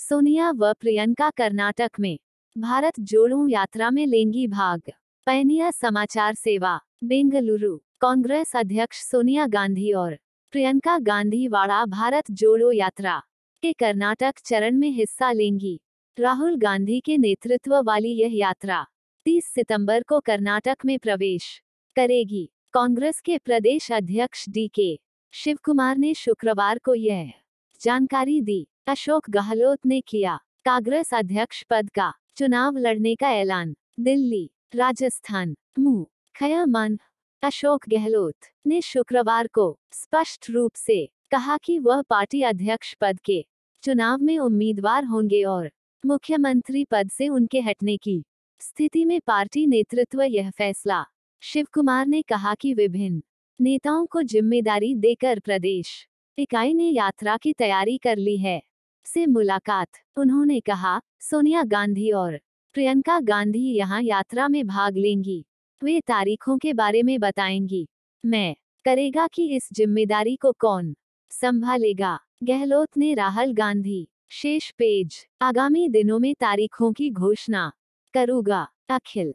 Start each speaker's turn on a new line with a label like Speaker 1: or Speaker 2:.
Speaker 1: सोनिया व प्रियंका कर्नाटक में भारत जोड़ो यात्रा में लेंगी भाग पैनिया समाचार सेवा बेंगलुरु कांग्रेस अध्यक्ष सोनिया गांधी और प्रियंका गांधी वाड़ा भारत जोड़ो यात्रा के कर्नाटक चरण में हिस्सा लेंगी राहुल गांधी के नेतृत्व वाली यह यात्रा 30 सितंबर को कर्नाटक में प्रवेश करेगी कांग्रेस के प्रदेश अध्यक्ष डी के शिवकुमार ने शुक्रवार को यह जानकारी दी अशोक गहलोत ने किया कांग्रेस अध्यक्ष पद का चुनाव लड़ने का ऐलान दिल्ली राजस्थान मु अशोक गहलोत ने शुक्रवार को स्पष्ट रूप से कहा कि वह पार्टी अध्यक्ष पद के चुनाव में उम्मीदवार होंगे और मुख्यमंत्री पद से उनके हटने की स्थिति में पार्टी नेतृत्व यह फैसला शिव कुमार ने कहा कि विभिन्न नेताओं को जिम्मेदारी देकर प्रदेश इकाई ने यात्रा की तैयारी कर ली है से मुलाकात उन्होंने कहा सोनिया गांधी और प्रियंका गांधी यहाँ यात्रा में भाग लेंगी वे तारीखों के बारे में बताएंगी मैं करेगा कि इस जिम्मेदारी को कौन संभालेगा गहलोत ने राहुल गांधी शेष पेज आगामी दिनों में तारीखों की घोषणा करूंगा अखिल